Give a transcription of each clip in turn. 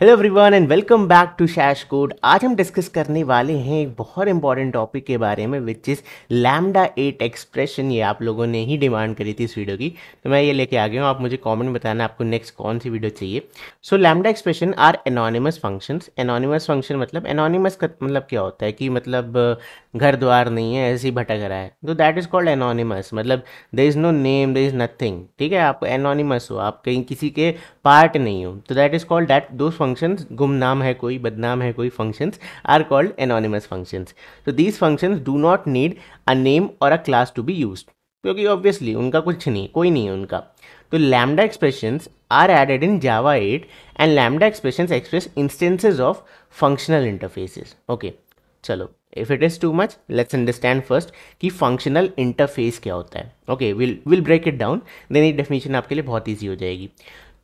Hello everyone and welcome back to Shash code आज हम discuss करने वाले हैं एक बहुत इंपॉर्टेंट टॉपिक के बारे में which is lambda at expression ये आप लोगों ने ही डिमांड करी थी इस वीडियो की तो मैं ये लेके आ गया हूँ आप मुझे कमेंट बताना आपको नेक्स्ट कौन सी वीडियो चाहिए so lambda expression are anonymous functions anonymous function मतलब एनोनिमस मतलब क्या होता है कि मतलब घर द्वार नहीं है ऐसे ही भटक रहा है तो दैट इज़ कॉल्ड एनोनिमस मतलब there is no name there is nothing ठीक है आप एनोनिमस हो आप कहीं किसी के पार्ट नहीं हो तो दैट इज़ कॉल्ड दैट दो functions, gum naam hai koi, badnaam hai koi functions are called anonymous functions. So these functions do not need a name or a class to be used. क्योंकि obviously उनका कुछ नहीं कोई नहीं है उनका तो lambda expressions are added in Java 8 and lambda expressions express instances of functional interfaces okay चलो if it is too much let's understand first कि फंक्शनल इंटरफेस क्या होता है okay will will break it down then ये definition आपके लिए बहुत easy हो जाएगी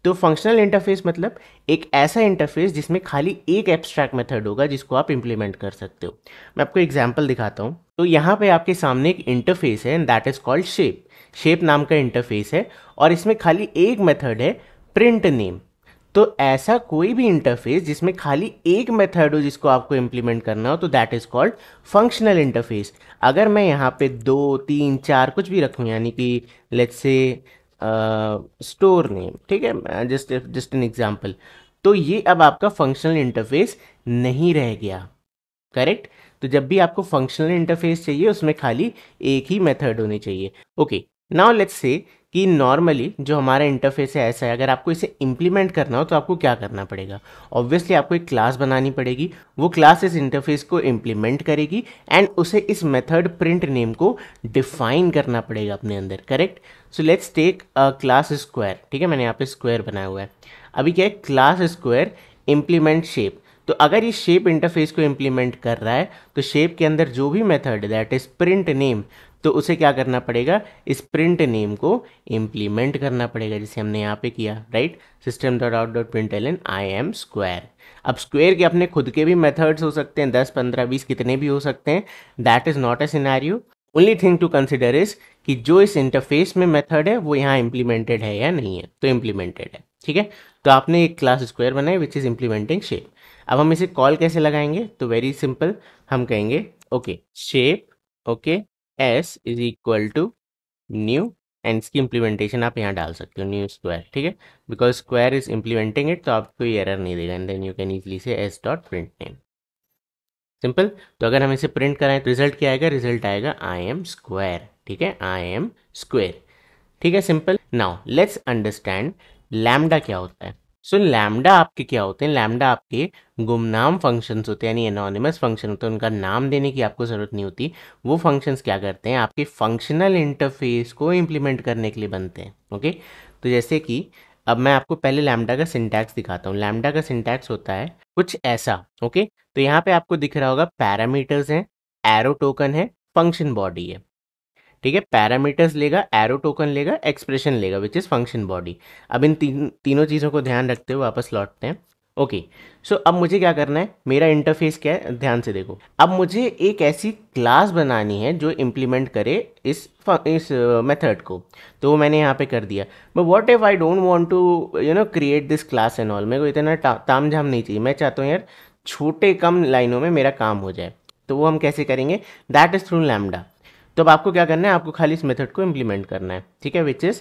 तो फंक्शनल इंटरफेस मतलब एक ऐसा इंटरफेस जिसमें खाली एक एब्स्ट्रैक्ट मेथड होगा जिसको आप इम्प्लीमेंट कर सकते हो मैं आपको एग्जाम्पल दिखाता हूँ तो यहाँ पे आपके सामने एक इंटरफेस है and that is called shape shape नाम का इंटरफेस है और इसमें खाली एक मेथड है प्रिंट नेम तो ऐसा कोई भी इंटरफेस जिसमें खाली एक मेथड हो जिसको आपको इम्प्लीमेंट करना हो तो that is called functional interface अगर मैं यहाँ पे दो तीन चार कुछ भी रखूँ यानी कि लेट्स से स्टोर नेम ठीक है जस्ट जस्ट एन एग्जाम्पल तो ये अब आपका फंक्शनल इंटरफेस नहीं रह गया करेक्ट तो जब भी आपको फंक्शनल इंटरफेस चाहिए उसमें खाली एक ही मेथड होनी चाहिए ओके नाउ लेट्स से कि नॉर्मली जो हमारा इंटरफेस है ऐसा है अगर आपको इसे इम्प्लीमेंट करना हो तो आपको क्या करना पड़ेगा ऑब्वियसली आपको एक क्लास बनानी पड़ेगी वो क्लास इस इंटरफेस को इम्प्लीमेंट करेगी एंड उसे इस मेथड प्रिंट नेम को डिफाइन करना पड़ेगा अपने अंदर correct so let's take a class square ठीक है मैंने यहाँ पे स्क्वायर बनाया हुआ है अभी क्या है क्लास स्क्वायर इम्प्लीमेंट शेप तो अगर ये शेप इंटरफेस को इम्प्लीमेंट कर रहा है तो शेप के अंदर जो भी method that is print name तो उसे क्या करना पड़ेगा इस प्रिंट नेम को इम्प्लीमेंट करना पड़ेगा जैसे हमने यहाँ पे किया right system dot out dot print L n I am square अब स्क्वायर के अपने खुद के भी मेथड्स हो सकते हैं दस पंद्रह बीस कितने भी हो सकते हैं that is not a scenario only thing to consider is कि जो इस इंटरफेस में मेथड है वो यहाँ इम्प्लीमेंटेड है या नहीं है तो इम्प्लीमेंटेड है ठीक है तो आपने एक क्लास स्क्वायर बनाई विच इज़ इम्प्लीमेंटिंग शेप अब हम इसे कॉल कैसे लगाएंगे तो वेरी सिंपल हम कहेंगे okay shape okay S is equal to new and इसकी इम्प्लीमेंटेशन आप यहाँ डाल सकते हो न्यू स्क्वायर ठीक है because square is implementing it तो आपको कोई एरर नहीं देगा and then you can easily से S dot print name simple तो अगर हम इसे प्रिंट कराएं तो रिजल्ट क्या आएगा रिजल्ट आएगा आई एम स्क्वायर ठीक है आई एम स्क्वेयर ठीक है simple now let's understand lambda क्या होता है सो लैमडा आपके क्या होते हैं लैमडा आपके गुमनाम फंक्शंस होते हैं यानी एनोनिमस फंक्शन होते हैं उनका नाम देने की आपको ज़रूरत नहीं होती वो फंक्शंस क्या करते हैं आपके फंक्शनल इंटरफेस को इम्प्लीमेंट करने के लिए बनते हैं ओके तो जैसे कि अब मैं आपको पहले लैमडा का सिंटैक्स दिखाता हूँ लैमडा का सिंटैक्स होता है कुछ ऐसा ओके तो यहाँ पे आपको दिख रहा होगा पैरामीटर्स हैं एरो टोकन है फंक्शन बॉडी है ठीक है पैरामीटर्स लेगा एरो टोकन लेगा एक्सप्रेशन लेगा विच इज़ फंक्शन बॉडी अब इन तीन तीनों चीज़ों को ध्यान रखते हुए वापस लौटते हैं ओके okay, सो so अब मुझे क्या करना है मेरा इंटरफेस क्या है ध्यान से देखो अब मुझे एक ऐसी क्लास बनानी है जो इम्प्लीमेंट करे इस इस मेथड uh, को तो वो मैंने यहाँ पे कर दिया but what if I don't want to you know create this class and all मेरे को इतना ताम झाम नहीं चाहिए मैं चाहता हूँ यार छोटे कम लाइनों में मेरा काम हो जाए तो वो हम कैसे करेंगे दैट इज़ थ्रू लैमडा तो अब आपको क्या करना है आपको खाली इस मेथड को इम्प्लीमेंट करना है ठीक है विच इज़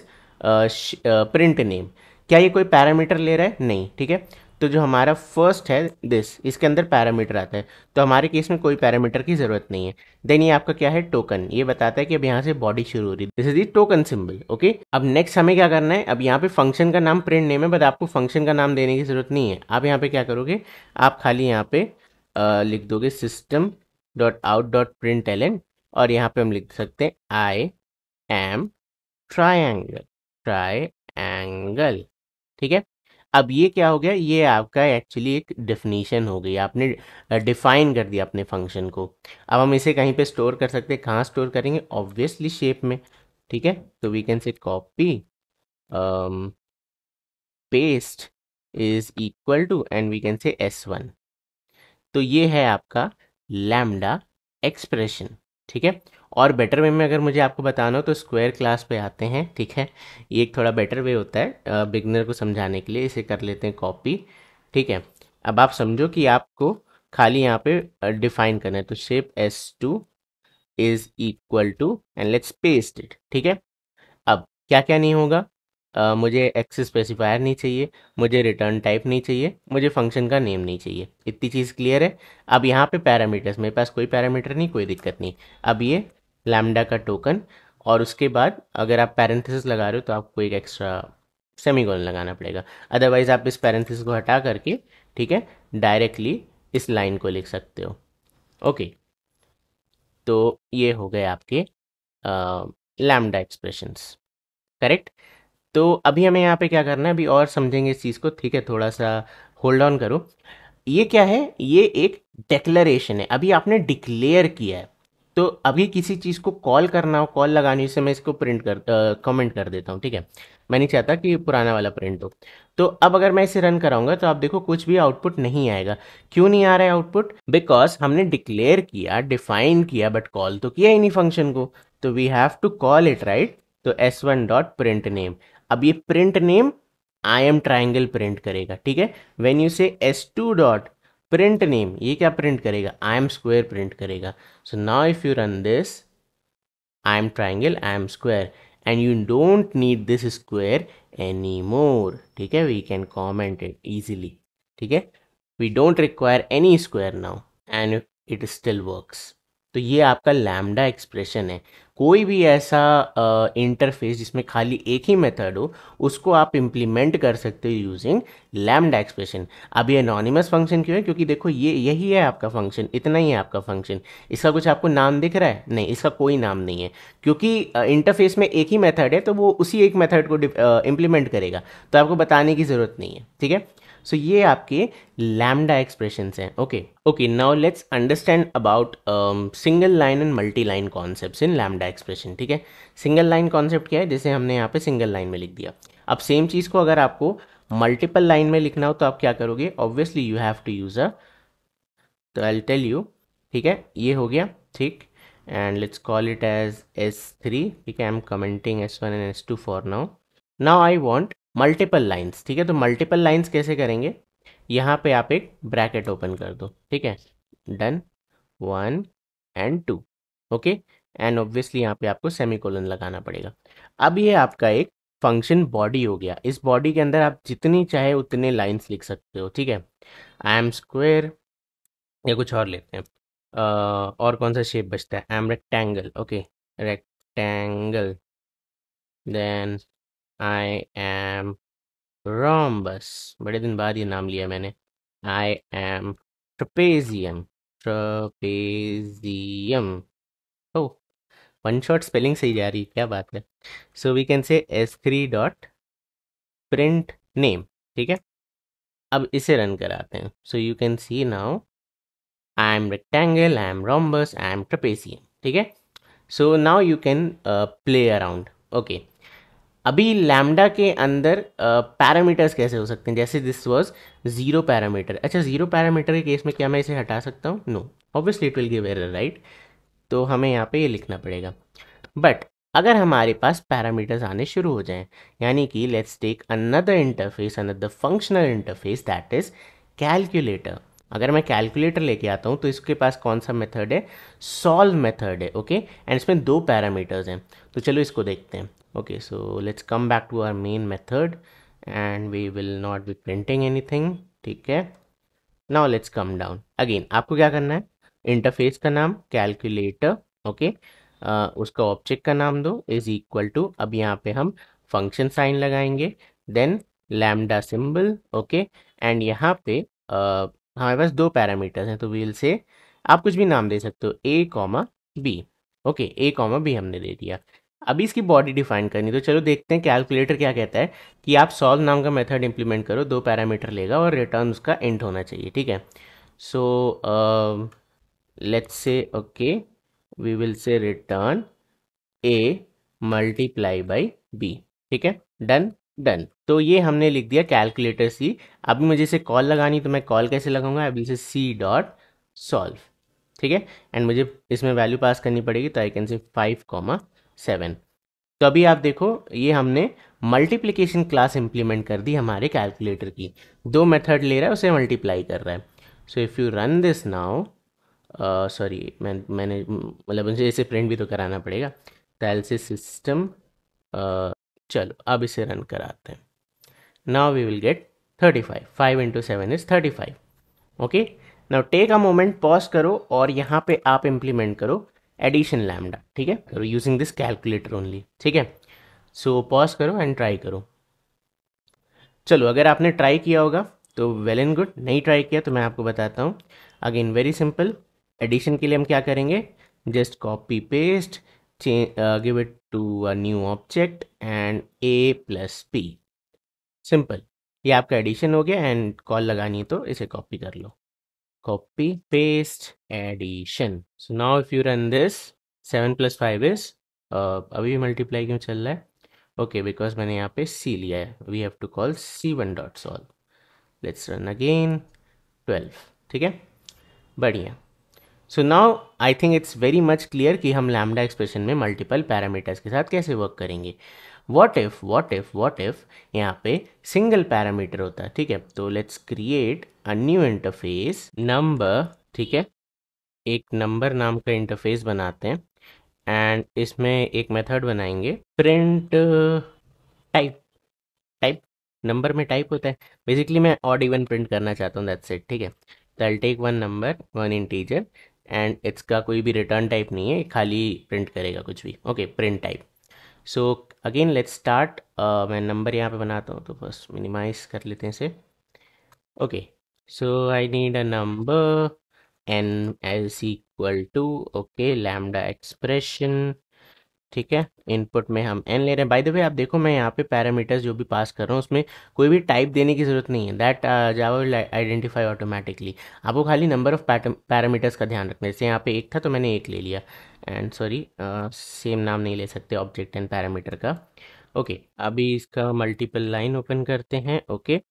प्रिंट नेम क्या ये कोई पैरामीटर ले रहा है नहीं ठीक है तो जो हमारा फर्स्ट है दिस इसके अंदर पैरामीटर आता है तो हमारे केस में कोई पैरामीटर की ज़रूरत नहीं है देन ये आपका क्या है टोकन ये बताता है कि अब यहाँ से बॉडी शुरू हो रही है this is the token symbol okay अब नेक्स्ट हमें क्या करना है अब यहाँ पे फंक्शन का नाम प्रिंट नेम है बट आपको फंक्शन का नाम देने की ज़रूरत नहीं है आप यहाँ पे क्या करोगे आप खाली यहाँ पे लिख दोगे system dot out dot print l and और यहाँ पे हम लिख सकते हैं आई एम ट्राइंगल ट्राइंगल ठीक है अब ये क्या हो गया ये आपका एक्चुअली एक डेफिनेशन हो गई आपने डिफाइन कर दिया अपने फंक्शन को अब हम इसे कहीं पे स्टोर कर सकते हैं कहाँ स्टोर करेंगे ऑब्वियसली शेप में ठीक है तो we can say copy paste is equal to and we can say S one तो ये है आपका लैमडा एक्सप्रेशन ठीक है और बेटर वे में अगर मुझे आपको बताना हो तो स्क्वायर क्लास पे आते हैं ठीक है ये एक थोड़ा बेटर वे होता है बिगनर को समझाने के लिए इसे कर लेते हैं कॉपी ठीक है अब आप समझो कि आपको खाली यहाँ पे डिफाइन करना है तो shape S two is equal to and let's paste it ठीक है अब क्या क्या नहीं होगा आ, मुझे एक्स स्पेसिफायर नहीं चाहिए मुझे रिटर्न टाइप नहीं चाहिए मुझे फंक्शन का नेम नहीं चाहिए इतनी चीज़ क्लियर है अब यहाँ पे पैरामीटर्स मेरे पास कोई पैरामीटर नहीं कोई दिक्कत नहीं अब ये लैमडा का टोकन और उसके बाद अगर आप पैरेंथिस लगा रहे हो तो आपको एक एक्स्ट्रा सेमीकोलन लगाना पड़ेगा अदरवाइज आप इस पैरेंथिस को हटा करके ठीक है डायरेक्टली इस लाइन को लिख सकते हो ओके तो ये हो गए आपके लैमडा एक्सप्रेशंस करेक्ट तो अभी हमें यहाँ पे क्या करना है अभी और समझेंगे इस चीज़ को ठीक है थोड़ा सा होल्ड ऑन करो ये क्या है ये एक डिक्लेरेशन है अभी आपने डिक्लेयर किया है तो अभी किसी चीज़ को कॉल करना हो कॉल लगाने से मैं इसको प्रिंट कर कमेंट कर देता हूँ ठीक है मैं नहीं चाहता कि पुराना वाला प्रिंट हो तो अब अगर मैं इसे रन कराऊंगा तो आप देखो कुछ भी आउटपुट नहीं आएगा क्यों नहीं आ रहा है आउटपुट बिकॉज हमने डिक्लेयर किया डिफाइन किया बट कॉल तो किया ही नहीं फंक्शन को तो we have to call it right तो S one dot print name अब ये print name I am triangle print करेगा ठीक है when you say S two dot print name ये क्या प्रिंट करेगा आई एम स्क्वेयर प्रिंट करेगा so now if you run this I am triangle I am square and you don't need this square any more ठीक है we can comment it easily ठीक है we don't require any square now and it still works तो ये आपका lambda expression है कोई भी ऐसा इंटरफेस जिसमें खाली एक ही मेथड हो उसको आप इम्प्लीमेंट कर सकते हो यूजिंग लैमडा एक्सप्रेशन अब ये अनोनिमस फंक्शन क्यों है क्योंकि देखो ये यही है आपका फंक्शन इतना ही है आपका फंक्शन इसका कुछ आपको नाम दिख रहा है नहीं इसका कोई नाम नहीं है क्योंकि इंटरफेस में एक ही मेथड है तो वो उसी एक मेथड को इम्प्लीमेंट करेगा तो आपको बताने की ज़रूरत नहीं है ठीक है सो ये आपके लैमडा एक्सप्रेशन हैं okay okay now let's understand about single line and multi line concept in lambda expression ठीक है सिंगल लाइन कॉन्सेप्ट क्या है जैसे हमने यहाँ पे सिंगल लाइन में लिख दिया अब सेम चीज़ को अगर आपको मल्टीपल लाइन में लिखना हो तो आप क्या करोगे obviously you have to use a तो आई टेल यू ठीक है ये हो गया ठीक and let's call it as S three ठीक है I am commenting S one and S two for now now I want multiple lines ठीक है तो मल्टीपल लाइन्स कैसे करेंगे यहाँ पे आप एक ब्रैकेट ओपन कर दो ठीक है done one and two okay and obviously यहाँ पे आपको सेमी कोलन लगाना पड़ेगा अब ये आपका एक फंक्शन बॉडी हो गया इस बॉडी के अंदर आप जितनी चाहे उतने लाइन्स लिख सकते हो ठीक है आई एम स्क्वेयर या कुछ और लेते हैं uh, और कौन सा शेप बचता है I am rectangle okay rectangle then I am rhombus बड़े दिन बाद ये नाम लिया मैंने I am trapezium trapezium oh one shot spelling सही जा रही है क्या बात है so we can say S three dot print name ठीक है अब इसे रन कराते हैं so you can see now I am rectangle I am rhombus I am trapezium ठीक है so now you can play around okay अभी lambda के अंदर पैरामीटर्स कैसे हो सकते हैं जैसे दिस वाज जीरो पैरामीटर अच्छा जीरो पैरामीटर के केस में क्या मैं इसे हटा सकता हूँ no obviously it will give error right तो हमें यहाँ पे ये लिखना पड़ेगा बट अगर हमारे पास पैरामीटर्स आने शुरू हो जाएं यानी कि let's take another interface another functional interface that is calculator अगर मैं कैलकुलेटर लेके आता हूँ तो इसके पास कौन सा मेथड है सॉल्व मेथड है ओके एंड इसमें दो पैरामीटर्स हैं तो चलो इसको देखते हैं okay so let's come back to our main method and we will not be printing anything ठीक है now let's come down again आपको क्या करना है इंटरफेस का नाम कैलकुलेटर ओके okay? uh, उसका ऑब्जेक्ट का नाम दो इज इक्वल टू अब यहाँ पे हम फंक्शन साइन लगाएंगे then lambda symbol okay and यहाँ पे uh, हमारे पास दो पैरामीटर्स हैं तो वील से आप कुछ भी नाम दे सकते हो A comma B okay A comma B हमने दे दिया अभी इसकी बॉडी डिफाइन करनी तो चलो देखते हैं कैलकुलेटर क्या कहता है कि आप सॉल्व नाम का मेथड इंप्लीमेंट करो दो पैरामीटर लेगा और रिटर्न उसका एंड होना चाहिए ठीक है so let's say okay we will say return A multiply by B ठीक है डन डन तो ये हमने लिख दिया कैलकुलेटर सी अभी मुझे इसे कॉल लगानी तो मैं कॉल कैसे लगाऊंगा अभी इसे सी डॉट सॉल्व ठीक है एंड मुझे इसमें वैल्यू पास करनी पड़ेगी तो I can say five comma seven तो अभी आप देखो ये हमने मल्टीप्लीकेशन क्लास इम्प्लीमेंट कर दी हमारे कैलकुलेटर की दो मेथड ले रहा है उसे मल्टीप्लाई कर रहा है so if you run this now sorry मैं मैंने मतलब मुझे इसे प्रिंट भी तो कराना पड़ेगा टाइल से सिस्टम चलो अब इसे रन कराते हैं now we will get thirty five five into seven is thirty five okay now take a moment pause करो और यहाँ पे आप इम्प्लीमेंट करो एडिशन लैमडा ठीक है करो यूजिंग दिस कैलकुलेटर ओनली ठीक है सो पॉज करो एंड ट्राई करो चलो अगर आपने ट्राई किया होगा तो वेल एंड गुड नहीं ट्राई किया तो मैं आपको बताता हूँ अगेन वेरी सिंपल एडिशन के लिए हम क्या करेंगे just copy paste give it to a new object and A plus B simple ये आपका एडिशन हो गया एंड कॉल लगानी है तो इसे कॉपी कर लो copy paste addition so now if you run this 7 plus 5 is uh, अभी भी मल्टीप्लाई क्यों चल रहा है ओके okay, बिकॉज मैंने यहाँ पे सी लिया है we have to call C one dot solve let's run again twelve ठीक है बढ़िया so now I think it's very much clear कि हम लैमडा एक्सप्रेशन में मल्टीपल पैरामीटर्स के साथ कैसे वर्क करेंगे what if what if what if यहाँ पे सिंगल पैरामीटर होता है ठीक है तो let's create a new interface number ठीक है एक नंबर नाम का इंटरफेस बनाते हैं एंड इसमें एक मेथड बनाएंगे प्रिंट टाइप टाइप नंबर में टाइप होता है बेसिकली मैं ऑड इवन प्रिंट करना चाहता हूँ दैट्स इट ठीक है तो I take one number one integer and का कोई भी रिटर्न टाइप नहीं है खाली प्रिंट करेगा कुछ भी okay print type so again let's start मैं नंबर यहाँ पे बनाता हूँ तो बस मिनिमाइज कर लेते हैं इसे okay so I need a number N as equal to okay lambda expression ठीक है इनपुट में हम एन ले रहे हैं बाय द वे आप देखो मैं यहाँ पे पैरामीटर्स जो भी पास कर रहा हूँ उसमें कोई भी टाइप देने की ज़रूरत नहीं है that Java will identify automatically आपको खाली नंबर ऑफ पैरामीटर्स का ध्यान रखना है जैसे यहाँ पे एक था तो मैंने एक ले लिया एंड सॉरी सेम नाम नहीं ले सकते ऑब्जेक्ट एंड पैरामीटर का ओके okay, अभी इसका मल्टीपल लाइन ओपन करते हैं ओके okay,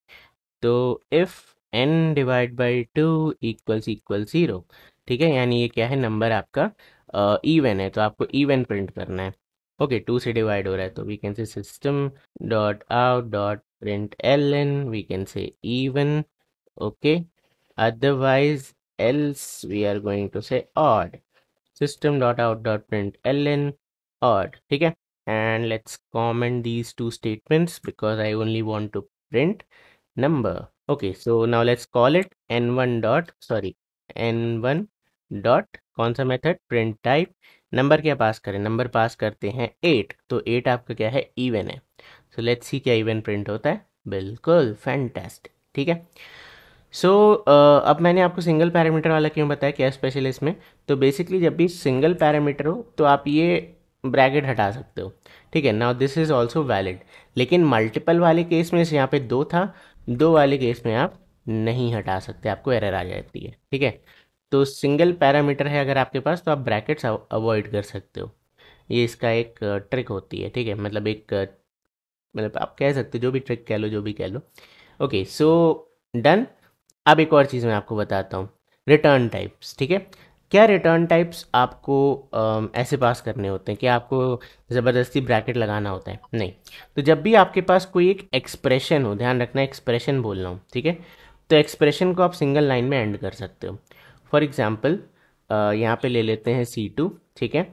तो if N divide by two equals equal zero ठीक है यानी ये क्या है नंबर आपका इवन है तो आपको इवन प्रिंट करना है ओके टू से डिवाइड हो रहा है तो we can say system dot out dot print L N we can say even okay otherwise else we are going to say odd system dot out dot print L N odd ठीक है and let's comment these two statements because I only want to print number okay so now let's call it N one dot sorry N one dot कौन सा method print type number क्या पास करें number पास करते हैं eight तो eight आपका क्या है इवन है सो लेट्स सी क्या इवन प्रिंट होता है बिल्कुल फैंटेस्ट ठीक है सो so, uh, अब मैंने आपको सिंगल पैरामीटर वाला क्यों बताया क्या स्पेशल इसमें तो बेसिकली जब भी सिंगल पैरामीटर हो तो आप ये ब्रैकेट हटा सकते हो ठीक है now this is also valid लेकिन मल्टीपल वाले केस में यहाँ पे दो था दो वाले केस में आप नहीं हटा सकते आपको एरर आ जाती है ठीक है तो सिंगल पैरामीटर है अगर आपके पास तो आप ब्रैकेट्स अवॉइड कर सकते हो ये इसका एक ट्रिक होती है ठीक है मतलब एक मतलब आप कह सकते हो जो भी ट्रिक कह लो जो भी कह लो ओके सो डन अब एक और चीज़ मैं आपको बताता हूँ रिटर्न टाइप्स ठीक है क्या रिटर्न टाइप्स आपको आ, ऐसे पास करने होते हैं कि आपको ज़बरदस्ती ब्रैकेट लगाना होता है नहीं तो जब भी आपके पास कोई एक एक्सप्रेशन हो ध्यान रखना एक्सप्रेशन बोल रहा हूँ ठीक है तो एक्सप्रेशन को आप सिंगल लाइन में एंड कर सकते हो फॉर एग्ज़ाम्पल uh, यहाँ पे ले लेते हैं सी टू ठीक है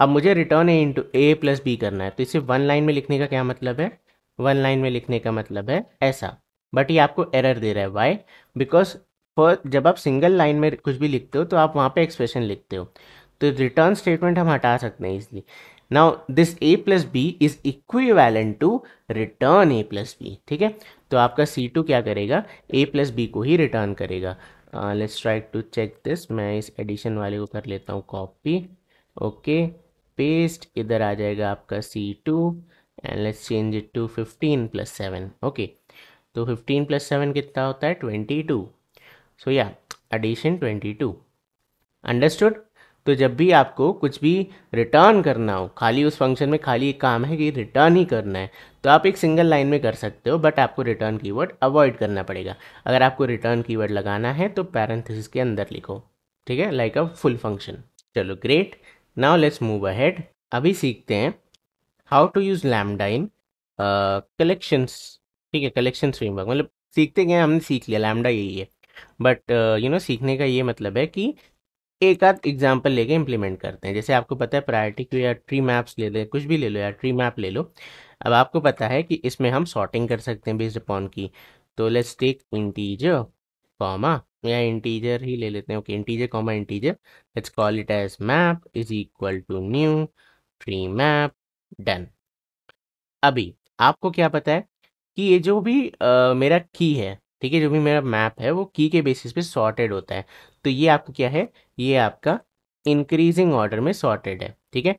अब मुझे return A into A plus B करना है तो इसे वन लाइन में लिखने का क्या मतलब है वन लाइन में लिखने का मतलब है ऐसा बट ये आपको एरर दे रहा है वाई बिकॉज फॉर जब आप सिंगल लाइन में कुछ भी लिखते हो तो आप वहाँ पे एक्सप्रेशन लिखते हो तो रिटर्न स्टेटमेंट हम हटा सकते हैं इसलिए now this A plus B is equivalent to return A plus B ठीक है तो आपका सी टू क्या करेगा ए प्लस बी को ही रिटर्न करेगा let's try to check this मैं इस एडिशन वाले को कर लेता हूँ कॉपी ओके पेस्ट इधर आ जाएगा आपका C two and let's change it to fifteen plus seven okay तो फिफ्टीन प्लस सेवन कितना होता है ट्वेंटी टू सो या एडिशन ट्वेंटी टू अंडरस्टूड तो जब भी आपको कुछ भी रिटर्न करना हो खाली उस फंक्शन में खाली एक काम है कि रिटर्न ही करना है तो आप एक सिंगल लाइन में कर सकते हो बट आपको रिटर्न कीवर्ड अवॉइड करना पड़ेगा अगर आपको रिटर्न कीवर्ड लगाना है तो पैरेंथिस के अंदर लिखो ठीक है लाइक अ फुल फंक्शन चलो great now let's move ahead अभी सीखते हैं how to use lambda in collections ठीक है कलेक्शन फ्रेमवर्क मतलब सीखते गए हमने सीख लिया लैमडा यही है बट यू नो सीखने का ये मतलब है कि एक आध एग्जाम्पल लेके इम्प्लीमेंट करते हैं जैसे आपको पता है प्रायोरिटी क्यू या ट्री मैप्स ले लें कुछ भी ले लो या ट्री मैप ले लो अब आपको पता है कि इसमें हम सॉर्टिंग कर सकते हैं बेस्ड अपॉन की तो लेट्स टेक इंटीजर कॉमा या इंटीजर ही ले लेते हैं ओके integer comma integer let's call it as map is equal to new tree map done अभी आपको क्या पता है कि ये जो भी आ, मेरा की है ठीक है जो भी मेरा मैप है वो की के बेसिस पे सॉर्टेड होता है तो ये आपको क्या है ये आपका इंक्रीजिंग ऑर्डर में सॉर्टेड है ठीक है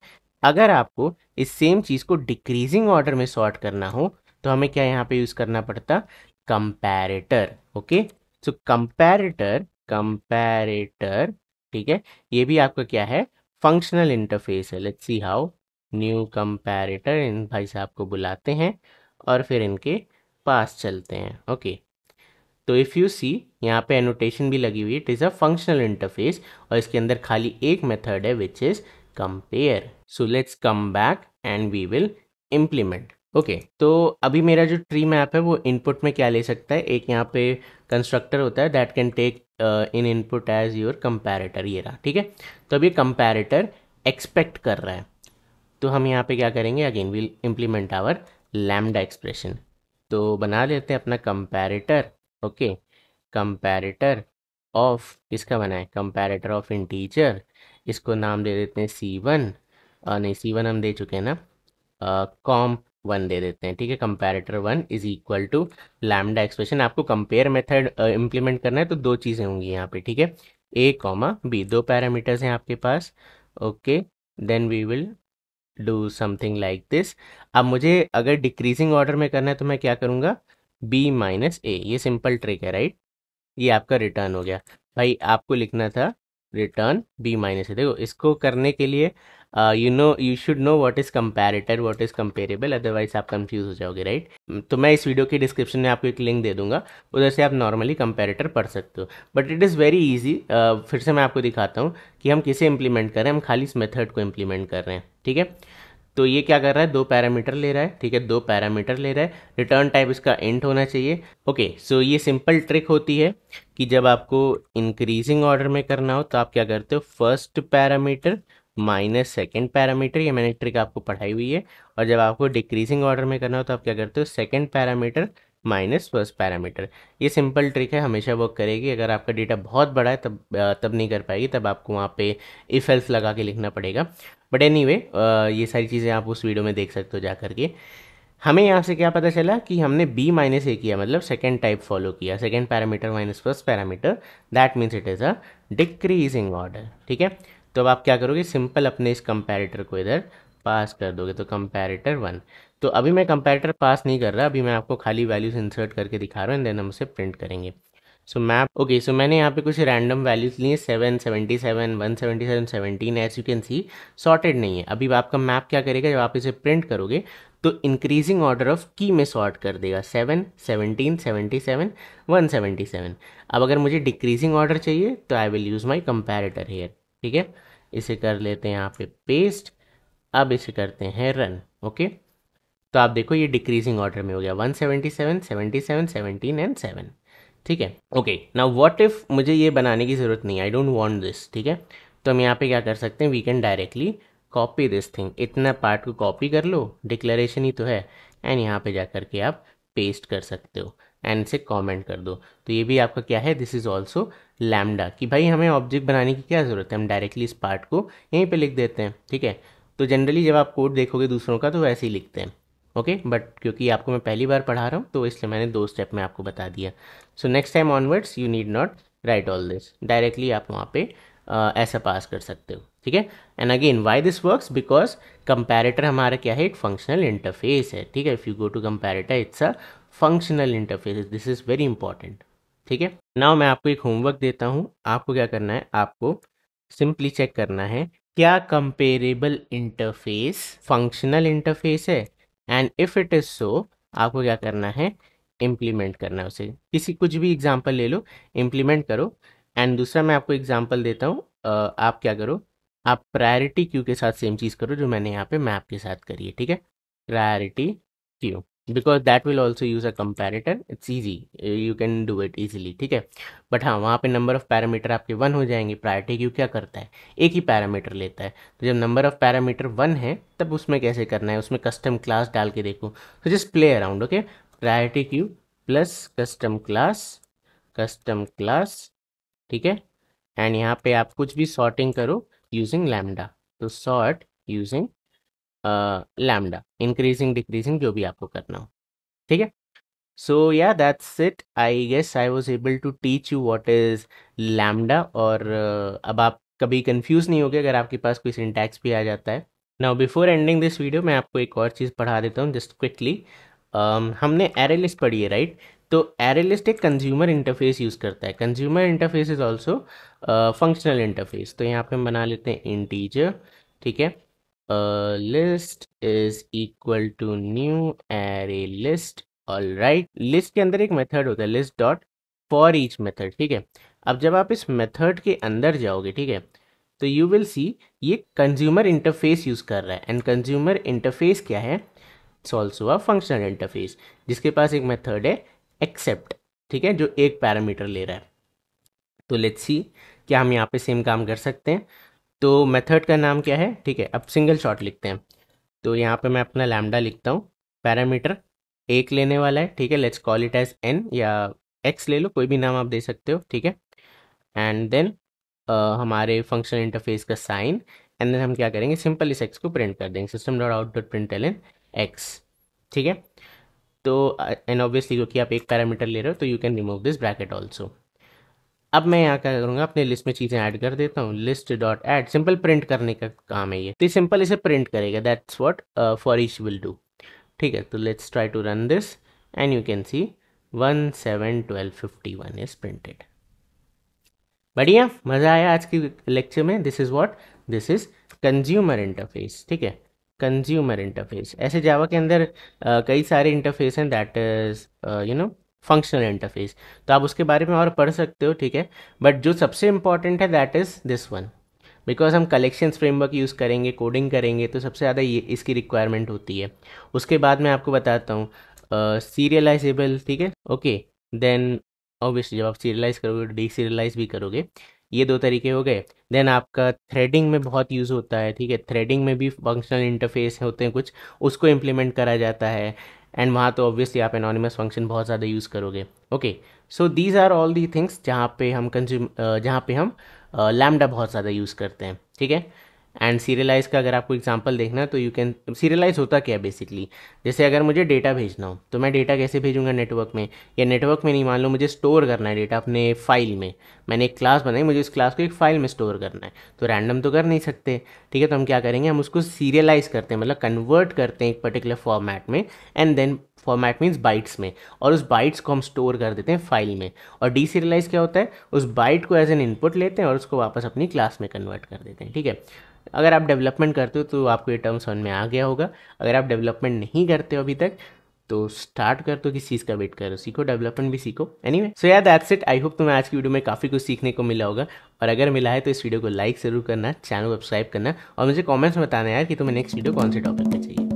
अगर आपको इस सेम चीज़ को डिक्रीजिंग ऑर्डर में सॉर्ट करना हो तो हमें क्या यहाँ पे यूज़ करना पड़ता comparator okay so comparator comparator ठीक है ये भी आपका क्या है फंक्शनल इंटरफेस है let's see how new comparator in भाई साहब को बुलाते हैं और फिर इनके पास चलते हैं ओके okay. तो इफ़ यू सी यहाँ पे एनोटेशन भी लगी हुई है it is a functional interface और इसके अंदर खाली एक मेथड है which is compare so let's come back and we will implement okay तो अभी मेरा जो ट्री मैप है वो इनपुट में क्या ले सकता है एक यहाँ पे कंस्ट्रक्टर होता है that can take in input as your comparator ये रहा ठीक है तो अभी कंपेरेटर एक्सपेक्ट कर रहा है तो हम यहाँ पे क्या करेंगे again will implement our lambda expression तो बना लेते हैं अपना कंपेरेटर ओके कंपैरेटर ऑफ किसका बना है कंपैरेटर ऑफ इंटीजर इसको नाम दे देते हैं सी वन नहीं सी वन हम दे चुके हैं ना कॉम uh, वन दे देते हैं ठीक है comparator one is equal to lambda expression आपको कंपेयर मेथड इंप्लीमेंट करना है तो दो चीज़ें होंगी यहाँ पे ठीक है ए कॉमा बी दो पैरामीटर्स हैं आपके पास okay then we will do something like this अब मुझे अगर डिक्रीजिंग ऑर्डर में करना है तो मैं क्या करूँगा बी माइनस ए ये सिंपल ट्रिक है राइट ये आपका रिटर्न हो गया भाई आपको लिखना था रिटर्न बी माइनस ए देखो इसको करने के लिए you know you should know what is comparator what is comparable otherwise आप कंफ्यूज हो जाओगे राइट तो मैं इस वीडियो के डिस्क्रिप्शन में आपको एक लिंक दे दूंगा उधर से आप नॉर्मली कंपेरेटर पढ़ सकते हो but it is very easy फिर से मैं आपको दिखाता हूँ कि हम किसे इम्प्लीमेंट करें हम खाली इस मेथड को इम्प्लीमेंट कर रहे हैं ठीक है तो ये क्या कर रहा है दो पैरामीटर ले रहा है ठीक है दो पैरामीटर ले रहा है रिटर्न टाइप इसका इंट होना चाहिए ओके सो ये सिंपल ट्रिक होती है कि जब आपको इंक्रीजिंग ऑर्डर में करना हो तो आप क्या करते हो first parameter minus second parameter ये मैंने ट्रिक आपको पढ़ाई हुई है और जब आपको डिक्रीजिंग ऑर्डर में करना हो तो आप क्या करते हो second parameter minus first parameter ये सिंपल ट्रिक है हमेशा वर्क करेगी अगर आपका डेटा बहुत बड़ा है तब तब नहीं कर पाएगी तब आपको वहाँ पे इफ एल्स लगा के लिखना पड़ेगा बट एनी anyway, ये सारी चीज़ें आप उस वीडियो में देख सकते हो जा करके हमें यहाँ से क्या पता चला कि हमने b माइनस ए किया मतलब सेकेंड टाइप फॉलो किया second parameter minus first parameter that means it is a decreasing order ठीक है तो अब आप क्या करोगे सिंपल अपने इस कंपेरेटर को इधर पास कर दोगे तो कंपेरेटर वन तो अभी मैं कंपेरेटर पास नहीं कर रहा अभी मैं आपको खाली वैल्यूज इंसर्ट करके दिखा रहा हूँ एंड देन हम उसे प्रिंट करेंगे सो मैप ओके सो मैंने यहाँ पे कुछ रैंडम वैल्यूज लिए seven seventy seven one seventy seven seventeen as you can see sorted नहीं है अभी आपका मैप क्या करेगा जब आप इसे प्रिंट करोगे तो इंक्रीजिंग ऑर्डर ऑफ की में सॉर्ट कर देगा seven seventeen seventy seven one seventy seven अब अगर मुझे डिक्रीजिंग ऑर्डर चाहिए तो I will use my comparator here ठीक है इसे कर लेते हैं यहाँ पे पेस्ट अब इसे करते हैं रन ओके तो आप देखो ये डिक्रीजिंग ऑर्डर में हो गया 177, 77, 17 एंड 7 ठीक है ओके नाउ व्हाट इफ मुझे ये बनाने की ज़रूरत नहीं आई डोंट वांट दिस ठीक है तो हम यहाँ पे क्या कर सकते हैं we can directly copy this thing इतना पार्ट को कॉपी कर लो डिक्लेरेशन ही तो है एंड यहाँ पे जा करके आप पेस्ट कर सकते हो एंड से कॉमेंट कर दो तो ये भी आपका क्या है दिस इज़ ऑल्सो लैमडा कि भाई हमें ऑब्जेक्ट बनाने की क्या ज़रूरत है हम डायरेक्टली इस पार्ट को यहीं पर लिख देते हैं ठीक है तो जनरली जब आप कोड देखोगे दूसरों का तो वैसे ही लिखते हैं ओके okay? बट क्योंकि आपको मैं पहली बार पढ़ा रहा हूँ तो इसलिए मैंने दो स्टेप में आपको बता दिया so next time onwards you need not write all this directly आप वहाँ पे ऐसा पास कर सकते हो ठीक है and again why this works because comparator हमारा क्या है एक फंक्शनल इंटरफेस है ठीक है if you go to comparator it's a functional interface this is very important ठीक है नाउ मैं आपको एक होमवर्क देता हूँ आपको क्या करना है आपको सिंपली चेक करना है क्या कंपेरेबल इंटरफेस फंक्शनल इंटरफेस है and if it is so आपको क्या करना है इम्प्लीमेंट करना है उसे किसी कुछ भी एग्जाम्पल ले लो इम्प्लीमेंट करो एंड दूसरा मैं आपको एग्जाम्पल देता हूँ आप क्या करो आप प्रायोरिटी क्यू के साथ सेम चीज़ करो जो मैंने यहाँ पे मैप के साथ करी है ठीक है priority queue because that will also use a comparator it's easy you can do it easily ठीक है बट हाँ वहाँ पे नंबर ऑफ़ पैरामीटर आपके वन हो जाएंगे प्रायरिटी क्यू क्या करता है एक ही पैरामीटर लेता है तो जब नंबर ऑफ़ पैरामीटर वन है तब उसमें कैसे करना है उसमें कस्टम क्लास डाल के देखो तो just play around okay priority queue plus custom class custom class ठीक है एंड यहाँ पे आप कुछ भी सॉर्टिंग करो यूजिंग लैमडा तो sort using lambda increasing decreasing जो भी आपको करना हो ठीक है सो या that's it I guess I was able to teach you what is lambda और uh, अब आप कभी कन्फ्यूज़ नहीं होगे अगर आपके पास कोई सिंटैक्स भी आ जाता है now before ending this video मैं आपको एक और चीज़ पढ़ा देता हूँ जस्ट क्विकली हमने एरे लिस्ट पढ़ी है राइट तो एरे लिस्ट एक कंज्यूमर इंटरफेस यूज़ करता है consumer interface is also functional interface तो यहाँ पे हम बना लेते हैं इंटीजर ठीक है a list is equal to new array list all right list के अंदर एक मेथड होता है list dot for each method ठीक है अब जब आप इस मेथड के अंदर जाओगे ठीक है तो यू विल सी ये कंज्यूमर इंटरफेस यूज़ कर रहा है एंड कंज्यूमर इंटरफेस क्या है it's also a functional interface जिसके पास एक मेथड है एक्सेप्ट ठीक है जो एक पैरामीटर ले रहा है तो लेट्स सी क्या हम यहाँ पे सेम काम कर सकते हैं तो मेथड का नाम क्या है ठीक है अब सिंगल शॉट लिखते हैं तो यहाँ पे मैं अपना लैमडा लिखता हूँ पैरामीटर एक लेने वाला है ठीक है let's call it as N या एक्स ले लो कोई भी नाम आप दे सकते हो ठीक है एंड देन हमारे फंक्शन इंटरफेस का साइन एंड देन हम क्या करेंगे सिंपल इस एक्स को प्रिंट कर देंगे system dot out dot print L N X ठीक है तो एंड ऑब्वियसली क्योंकि आप एक पैरामीटर ले रहे हो तो you can remove this bracket also अब मैं यहाँ क्या करूंगा अपने लिस्ट में चीज़ें ऐड कर देता हूँ list dot add simple print करने का काम है ये तो सिंपल इसे प्रिंट करेगा that's what for each will do ठीक है तो let's try to run this and you can see one seven twelve fifty one is printed बढ़िया मज़ा आया आज के लेक्चर में this is what this is consumer interface ठीक है कंज्यूमर इंटरफेस ऐसे जावा के अंदर uh, कई सारे इंटरफेस हैं that is you know functional interface तो आप उसके बारे में और पढ़ सकते हो ठीक है बट जो सबसे इंपॉर्टेंट है that is this one because हम कलेक्शंस फ्रेमवर्क यूज़ करेंगे कोडिंग करेंगे तो सबसे ज़्यादा ये इसकी रिक्वायरमेंट होती है उसके बाद मैं आपको बताता हूँ सीरियलाइजेबल ठीक है ओके देन ऑब्वियसली जब आप सीरियलाइज करोगे तो डी सीरियलाइज भी करोगे ये दो तरीके हो गए देन आपका थ्रेडिंग में बहुत यूज़ होता है ठीक है थ्रेडिंग में भी फंक्शनल इंटरफेस होते हैं कुछ उसको इम्प्लीमेंट करा जाता है एंड वहाँ तो ऑब्वियसली आप एनोनिमस फंक्शन बहुत ज़्यादा यूज़ करोगे okay so these are all the things जहाँ पे हम कंज्यूम जहाँ पे हम लैमडा बहुत ज़्यादा यूज़ करते हैं ठीक है एंड सीरियलाइज का अगर आपको एग्जाम्पल देखना है तो यू कैन सीरियलाइज होता क्या है बेसिकली जैसे अगर मुझे डेटा भेजना हो तो मैं डेटा कैसे भेजूंगा नेटवर्क में या नेटवर्क में नहीं मान लो मुझे स्टोर करना है डेटा अपने फाइल में मैंने एक क्लास बनाई मुझे इस क्लास को एक फाइल में स्टोर करना है तो रैंडम तो कर नहीं सकते ठीक है तो हम क्या करेंगे हम उसको सीरियलाइज करते हैं मतलब कन्वर्ट करते हैं एक पर्टिकुलर फॉर्मेट में and then format means bytes में और उस बाइट्स को हम स्टोर कर देते हैं फाइल में और डी क्या होता है उस बाइट को एज एन इनपुट लेते हैं और उसको वापस अपनी क्लास में कन्वर्ट कर देते हैं ठीक है अगर आप डेवलपमेंट करते हो तो आपको ये टर्म समझ में आ गया होगा अगर आप डेवलपमेंट नहीं करते हो अभी तक तो स्टार्ट कर दो किस चीज़ का वेट करो सीखो डेवलपमेंट भी सीखो एनी वे सो या दैट्स इट आई होप तुम्हें आज की वीडियो में काफ़ी कुछ सीखने को मिला होगा और अगर मिला है तो इस वीडियो को लाइक ज़रूर करना चैनल सब्सक्राइब करना और मुझे कॉमेंट्स में बताना यार कि तुम्हें नेक्स्ट वीडियो कौन से टॉपिक पर चाहिए